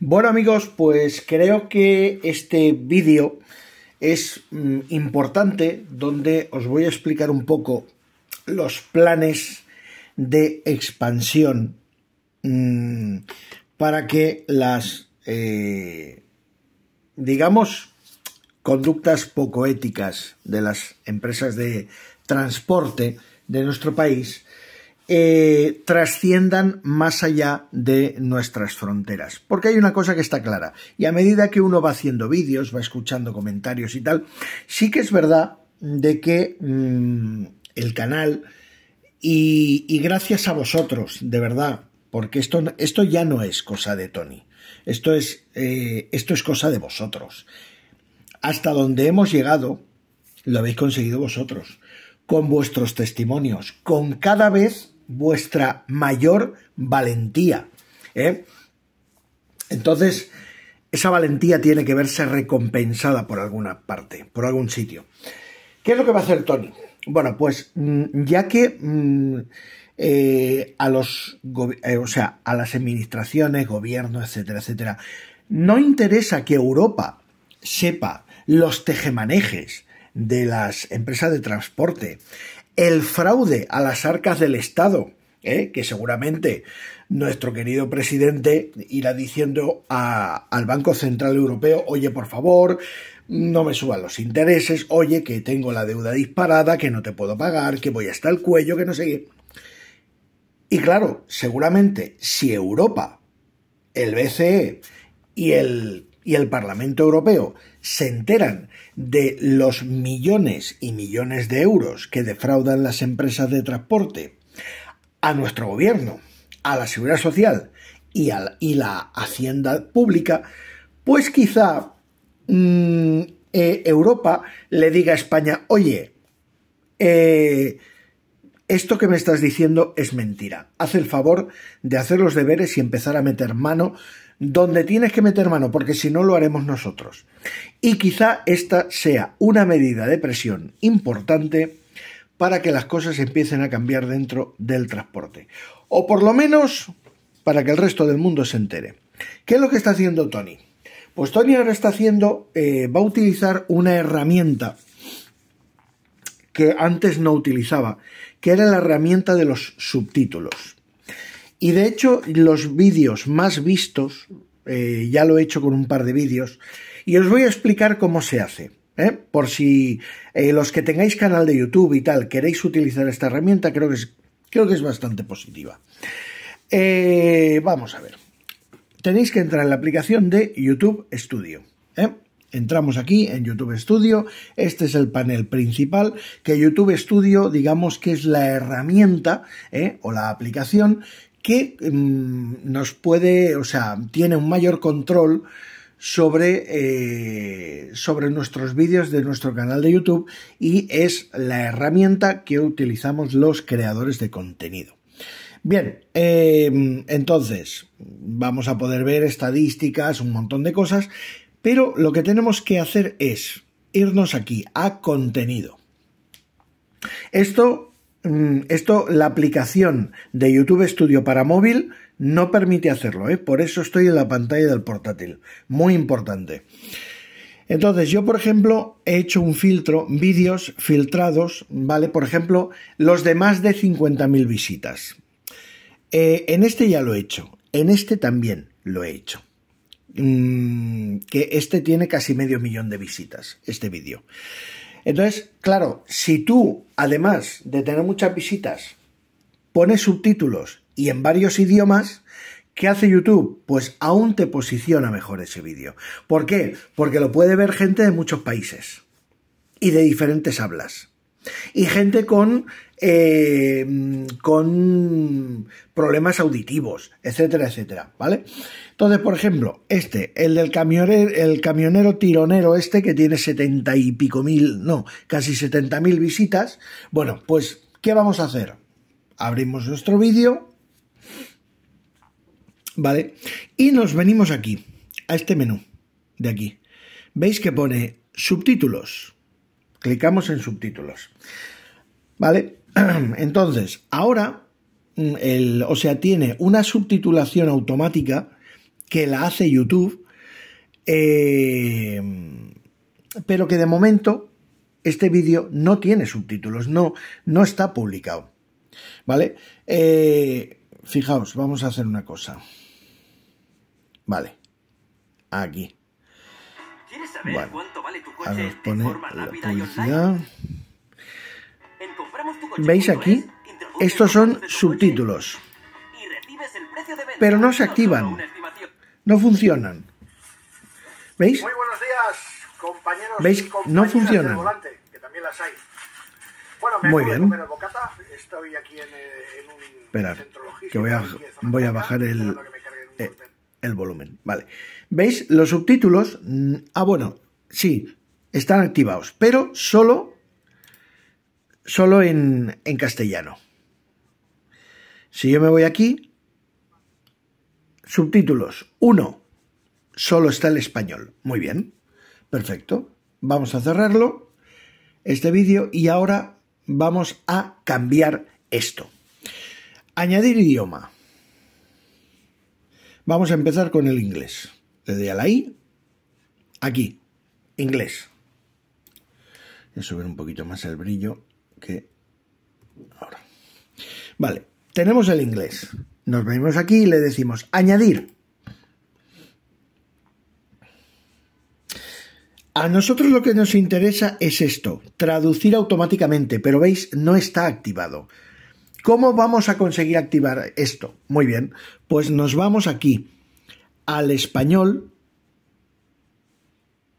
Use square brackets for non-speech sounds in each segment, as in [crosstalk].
Bueno amigos, pues creo que este vídeo es mm, importante donde os voy a explicar un poco los planes de expansión mm, para que las, eh, digamos, conductas poco éticas de las empresas de transporte de nuestro país eh, trasciendan más allá de nuestras fronteras. Porque hay una cosa que está clara, y a medida que uno va haciendo vídeos, va escuchando comentarios y tal, sí que es verdad de que mm, el canal, y, gracias a vosotros, de verdad, porque esto, esto ya no es cosa de Tony, esto es, eh, esto es cosa de vosotros. Hasta donde hemos llegado, lo habéis conseguido vosotros, con vuestros testimonios, con cada vez vuestra mayor valentía. ¿eh? Entonces, esa valentía tiene que verse recompensada por alguna parte, por algún sitio. ¿Qué es lo que va a hacer Tony? Bueno, pues mm, ya que mm, eh, a los, eh, o sea, a las administraciones, gobierno, etcétera, etcétera, no interesa que Europa sepa los tejemanejes de las empresas de transporte el fraude a las arcas del Estado, ¿eh? que seguramente nuestro querido presidente irá diciendo al Banco Central Europeo, oye, por favor, no me suban los intereses, oye, que tengo la deuda disparada, que no te puedo pagar, que voy hasta el cuello, que no sé qué. Y claro, seguramente si Europa, el BCE y el y el Parlamento Europeo se enteran de los millones y millones de euros que defraudan las empresas de transporte a nuestro gobierno, a la seguridad social y, a la, hacienda pública, pues quizá mm, eh, Europa le diga a España, oye, eh, esto que me estás diciendo es mentira. Haz el favor de hacer los deberes y empezar a meter mano donde tienes que meter mano, porque si no lo haremos nosotros. Y quizá esta sea una medida de presión importante para que las cosas empiecen a cambiar dentro del transporte. O por lo menos para que el resto del mundo se entere. ¿Qué es lo que está haciendo Tony? Pues Tony ahora está haciendo, eh, va a utilizar una herramienta que antes no utilizaba, que era la herramienta de los subtítulos. Y de hecho, los vídeos más vistos, eh, ya lo he hecho con un par de vídeos, y os voy a explicar cómo se hace. ¿eh? Por si eh, los que tengáis canal de YouTube y tal queréis utilizar esta herramienta, creo que es, creo que es bastante positiva. vamos a ver. Tenéis que entrar en la aplicación de YouTube Studio. ¿eh? Entramos aquí en YouTube Studio, este es el panel principal, que YouTube Studio digamos que es la herramienta ¿eh? o la aplicación que mm, nos puede, o sea, tiene un mayor control sobre, eh, sobre nuestros vídeos de nuestro canal de YouTube y es la herramienta que utilizamos los creadores de contenido. Bien, eh, entonces vamos a poder ver estadísticas, un montón de cosas, pero lo que tenemos que hacer es irnos aquí a contenido. Esto, mm, la aplicación de YouTube Studio para móvil no permite hacerlo, ¿eh? por eso estoy en la pantalla del portátil. Muy importante. Entonces, yo, por ejemplo, he hecho un filtro, vídeos filtrados, ¿vale? Por ejemplo, los de más de 50.000 visitas. Eh, en este ya lo he hecho, en este también lo he hecho. Mm, que este tiene casi medio millón de visitas, este vídeo. Entonces, claro, si tú, además de tener muchas visitas, pones subtítulos y en varios idiomas, ¿qué hace YouTube? Pues aún te posiciona mejor ese vídeo. ¿Por qué? Porque lo puede ver gente de muchos países y de diferentes hablas y gente eh, con, problemas auditivos, etcétera, etcétera, ¿vale? Entonces, por ejemplo, este, el del camionero, el camionero tironero este que tiene setenta y pico mil, no, casi setenta mil visitas, bueno, pues, ¿qué vamos a hacer? Abrimos nuestro vídeo, ¿vale? Y nos venimos aquí, a este menú de aquí. ¿Veis que pone subtítulos? Clicamos en subtítulos. ¿Vale? [clears throat] Entonces, ahora, mm, o sea, tiene una subtitulación automática que la hace YouTube, eh, pero que de momento este vídeo no tiene subtítulos, no, no está publicado. ¿Vale? Eh, fijaos, vamos a hacer una cosa. Vale. Aquí. ¿Quieres saber vale. cuánto vale tu coche? A ver, pone la publicidad. ¿Veis aquí? Estos son subtítulos. Y recibes el precio de venta, Pero no se activan. No funcionan. ¿Veis? Muy buenos días, compañeros. ¿Veis? no funcionan. Volante, que también las hay. Bueno, me Muy bien. Estoy aquí en, eh, en un Esperar, que voy a, voy a bajar el, el, el volumen. Vale. ¿Veis? Los subtítulos. Mm, ah, bueno, sí, están activados, pero solo, solo en, en castellano. Si yo me voy aquí, subtítulos 1, solo está el español. Muy bien, perfecto. Vamos a cerrarlo, este vídeo, y ahora vamos a cambiar esto. Añadir idioma. Vamos a empezar con el inglés. Le Desde la I, aquí, inglés. Voy a subir un poquito más el brillo que ahora. Vale, tenemos el inglés. Nos venimos aquí y le decimos añadir. A nosotros lo que nos interesa es esto, traducir automáticamente, pero veis, no está activado. ¿Cómo vamos a conseguir activar esto? Muy bien, pues nos vamos aquí al español,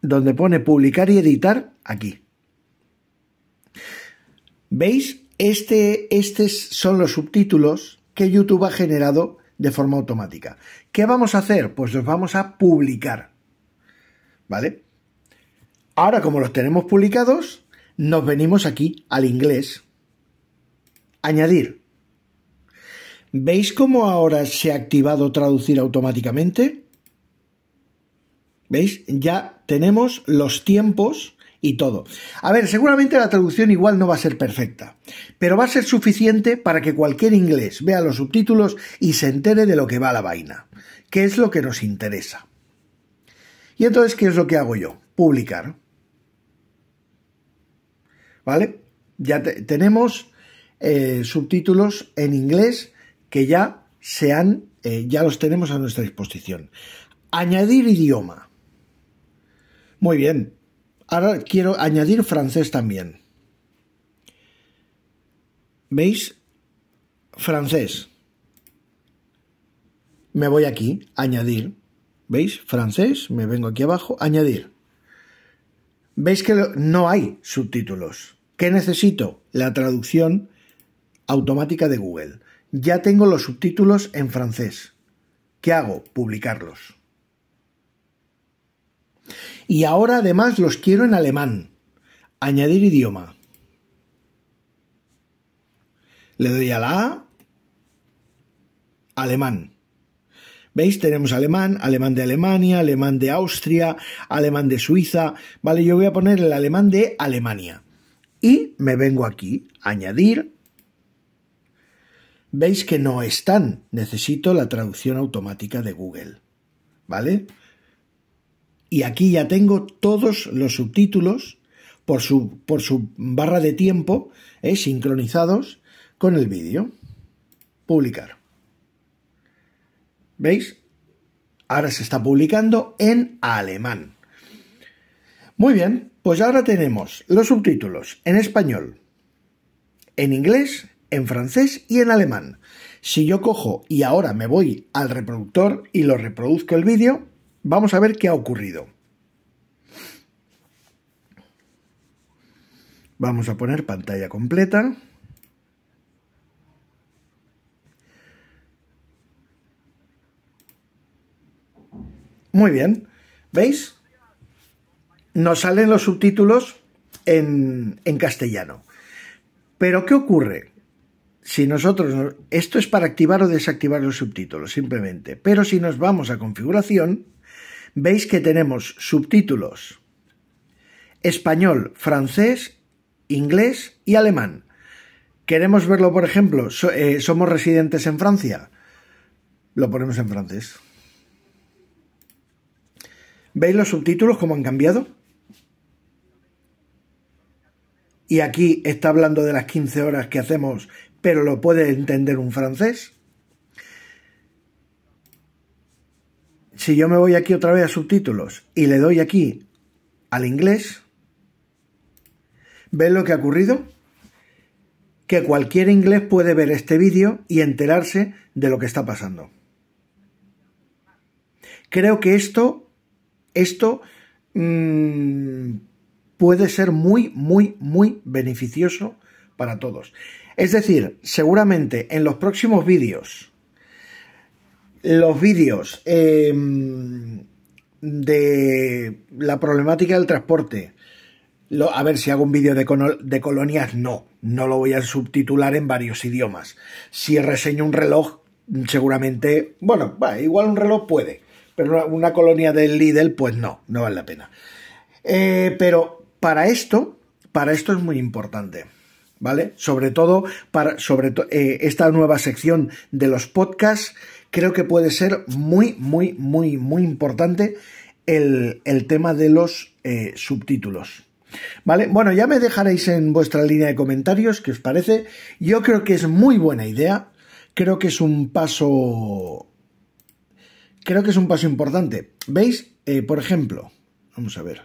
donde pone publicar y editar, aquí. ¿Veis? Este, estos son los subtítulos que YouTube ha generado de forma automática. ¿Qué vamos a hacer? Pues los vamos a publicar. ¿Vale? Ahora, como los tenemos publicados, nos venimos aquí al inglés Añadir. ¿Veis cómo ahora se ha activado traducir automáticamente? ¿Veis? Ya tenemos los tiempos y todo. A ver, seguramente la traducción igual no va a ser perfecta, pero va a ser suficiente para que cualquier inglés vea los subtítulos y se entere de lo que va la vaina, que es lo que nos interesa. Y entonces, ¿qué es lo que hago yo? Publicar. ¿Vale? Ya tenemos eh, subtítulos en inglés que ya se han, eh, ya los tenemos a nuestra disposición. Añadir idioma. Muy bien. Ahora quiero añadir francés también. ¿Veis? Francés. Me voy aquí, añadir. ¿Veis? Francés, me vengo aquí abajo, añadir. ¿Veis que no hay subtítulos? ¿Qué necesito? La traducción automática de Google. Ya tengo los subtítulos en francés. ¿Qué hago? Publicarlos. Y ahora además los quiero en alemán. Añadir idioma. Le doy a la A. Alemán. ¿Veis? Tenemos alemán, alemán de Alemania, alemán de Austria, alemán de Suiza. Vale, yo voy a poner el alemán de Alemania. Y me vengo aquí, añadir veis que no están. Necesito la traducción automática de Google. ¿Vale? Y aquí ya tengo todos los subtítulos por su, por su barra de tiempo ¿eh? sincronizados con el vídeo. Publicar. ¿Veis? Ahora se está publicando en alemán. Muy bien, pues ahora tenemos los subtítulos en español, en inglés en francés y en alemán. Si yo cojo y ahora me voy al reproductor y lo reproduzco el vídeo, vamos a ver qué ha ocurrido. Vamos a poner pantalla completa. Muy bien. ¿Veis? Nos salen los subtítulos en, en castellano. Pero ¿qué ocurre? si nosotros, esto es para activar o desactivar los subtítulos, simplemente. Pero si nos vamos a configuración, veis que tenemos subtítulos español, francés, inglés y alemán. Queremos verlo, por ejemplo, eh, somos residentes en Francia. Lo ponemos en francés. ¿Veis los subtítulos cómo han cambiado? Y aquí está hablando de las 15 horas que hacemos pero lo puede entender un francés. Si yo me voy aquí otra vez a subtítulos y le doy aquí al inglés, ¿ves lo que ha ocurrido? Que cualquier inglés puede ver este vídeo y enterarse de lo que está pasando. Creo que esto, esto mm, puede ser muy, muy, muy beneficioso para todos. Es decir, seguramente en los próximos vídeos, los vídeos em, de la problemática del transporte, a ver si hago un vídeo de, colonias, no, no lo voy a subtitular en varios idiomas. Si reseño un reloj, seguramente, bueno, va, igual un reloj puede, pero una, colonia del Lidl, pues no, no vale la pena. Eh, pero para esto, para esto es muy importante. ¿vale? Sobre todo para sobre eh, esta nueva sección de los podcasts, creo que puede ser muy, muy, muy, muy importante el, el tema de los eh, subtítulos. ¿Vale? Bueno, ya me dejaréis en vuestra línea de comentarios qué os parece. Yo creo que es muy buena idea. Creo que es un paso. Creo que es un paso importante. ¿Veis? Eh, por ejemplo, vamos a ver.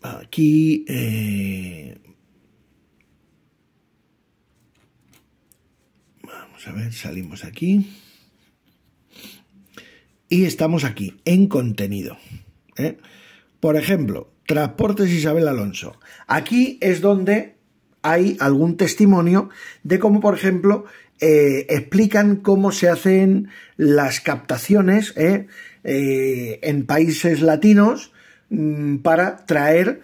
Aquí. Vamos a ver, salimos aquí. Y estamos aquí, en contenido. ¿eh? Por ejemplo, Transportes Isabel Alonso. Aquí es donde hay algún testimonio de cómo, por ejemplo, eh, explican cómo se hacen las captaciones ¿eh? en países latinos mm, para traer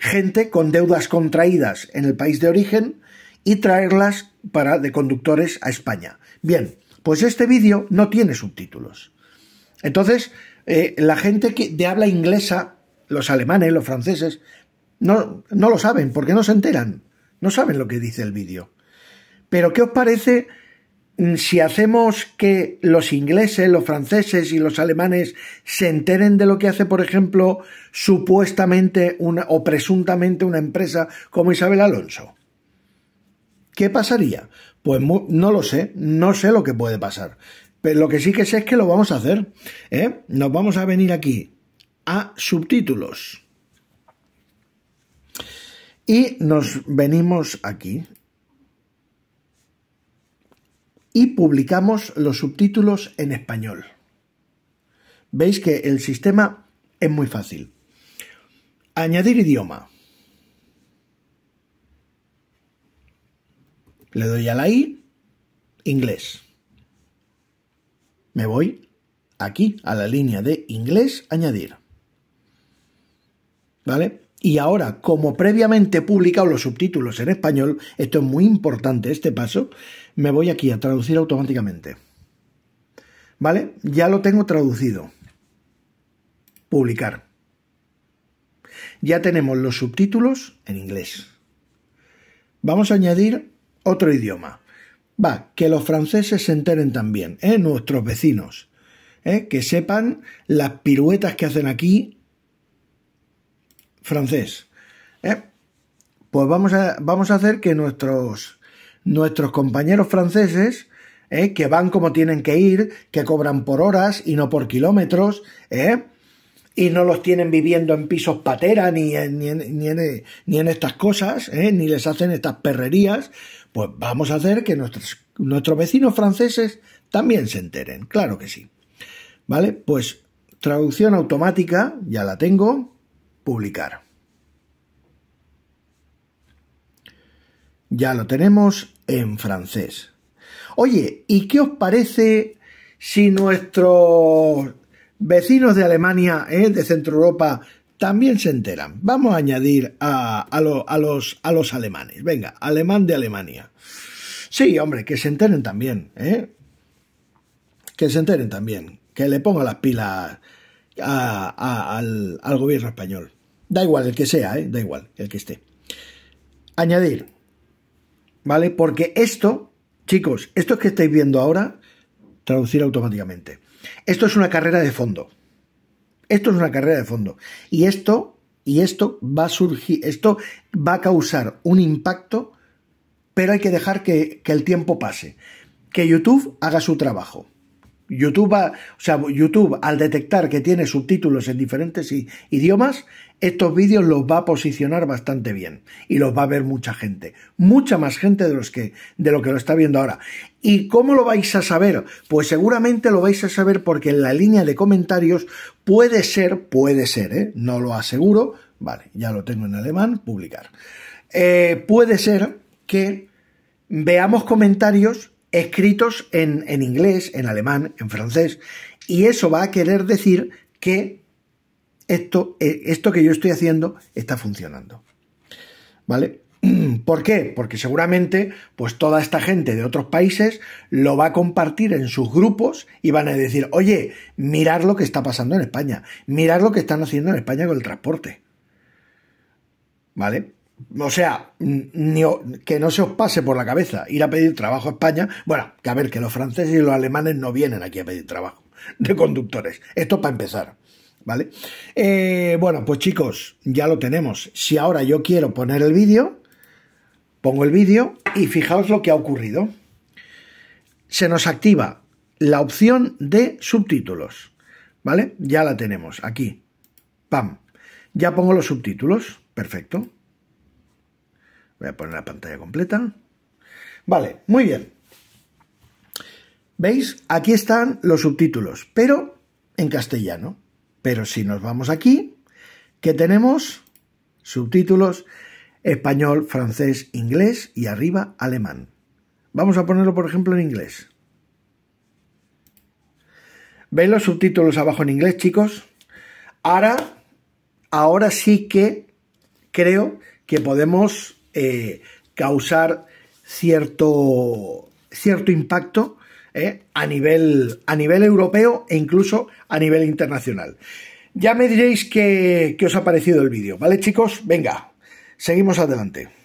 gente con deudas contraídas en el país de origen y traerlas para, de conductores a España. Bien, pues este vídeo no tiene subtítulos. Entonces, eh, la gente que de habla inglesa, los alemanes, los franceses, no, no lo saben porque no se enteran. No saben lo que dice el vídeo. Pero, ¿qué os parece mm, si hacemos que los ingleses, los franceses y los alemanes se enteren de lo que hace, por ejemplo, supuestamente una, o presuntamente una empresa como Isabel Alonso? ¿Qué pasaría? Pues no lo sé, no sé lo que puede pasar. Pero lo que sí que sé es que lo vamos a hacer. ¿eh? Nos vamos a venir aquí a subtítulos. Y nos venimos aquí. Y publicamos los subtítulos en español. Veis que el sistema es muy fácil. Añadir idioma. Le doy a la I, inglés. Me voy aquí a la línea de inglés, añadir. ¿Vale? Y ahora, como previamente he publicado los subtítulos en español, esto es muy importante, este paso, me voy aquí a traducir automáticamente. ¿Vale? Ya lo tengo traducido. Publicar. Ya tenemos los subtítulos en inglés. Vamos a añadir otro idioma. Va, que los franceses se enteren también, ¿eh? nuestros vecinos, ¿eh? que sepan las piruetas que hacen aquí francés. ¿eh? Pues vamos a, vamos a hacer que nuestros, nuestros compañeros franceses, ¿eh? que van como tienen que ir, que cobran por horas y no por kilómetros, ¿eh? y no los tienen viviendo en pisos patera ni en, estas cosas, ¿eh? ni les hacen estas perrerías, pues vamos a hacer que nuestros, nuestros vecinos franceses también se enteren, claro que sí. ¿Vale? Pues traducción automática, ya la tengo, publicar. Ya lo tenemos en francés. Oye, ¿y qué os parece si nuestros Vecinos de Alemania, eh, de Centro Europa, también se enteran. Vamos a añadir a, los, alemanes. Venga, alemán de Alemania. Sí, hombre, que se enteren también, eh. Que se enteren también. Que le ponga las pilas al, gobierno español. Da igual el que sea, eh, Da igual el que esté. Añadir, ¿vale? Porque esto, chicos, esto que estáis viendo ahora, traducir automáticamente. Esto es una carrera de fondo. Esto es una carrera de fondo. Y esto, y esto va a surgir, esto va a causar un impacto, pero hay que dejar que, que el tiempo pase. Que YouTube haga su trabajo. YouTube, o sea, YouTube al detectar que tiene subtítulos en diferentes idiomas, estos vídeos los va a posicionar bastante bien y los va a ver mucha gente, mucha más gente de los que de lo que lo está viendo ahora. ¿Y cómo lo vais a saber? Pues seguramente lo vais a saber porque en la línea de comentarios puede ser, puede ser, ¿eh? no lo aseguro, vale, ya lo tengo en alemán, publicar. Eh, puede ser que veamos comentarios escritos en, en inglés, en alemán, en francés, y eso va a querer decir que esto, eh, esto que yo estoy haciendo está funcionando. ¿Vale? [clears throat] ¿Por qué? Porque seguramente, pues toda esta gente de otros países lo va a compartir en sus grupos y van a decir, oye, mirad lo que está pasando en España, mirad lo que están haciendo en España con el transporte. ¿Vale? O sea, que no se os pase por la cabeza ir a pedir trabajo a España. Bueno, que a ver, que los franceses y los alemanes no vienen aquí a pedir trabajo de conductores. Esto para empezar. ¿Vale? Eh, bueno, pues chicos, ya lo tenemos. Si ahora yo quiero poner el vídeo, pongo el vídeo y fijaos lo que ha ocurrido. Se nos activa la opción de subtítulos. ¿Vale? Ya la tenemos aquí. Pam. Ya pongo los subtítulos. Perfecto. Voy a poner la pantalla completa. Vale, muy bien. ¿Veis? Aquí están los subtítulos, pero en castellano. Pero si nos vamos aquí, que tenemos subtítulos español, francés, inglés y arriba alemán. Vamos a ponerlo, por ejemplo, en inglés. ¿Veis los subtítulos abajo en inglés, chicos? Ahora, ahora sí que creo que podemos eh, causar cierto, cierto impacto eh, a, nivel, a nivel europeo e incluso a nivel internacional. Ya me diréis que os ha parecido el vídeo, ¿vale chicos? Venga, seguimos adelante.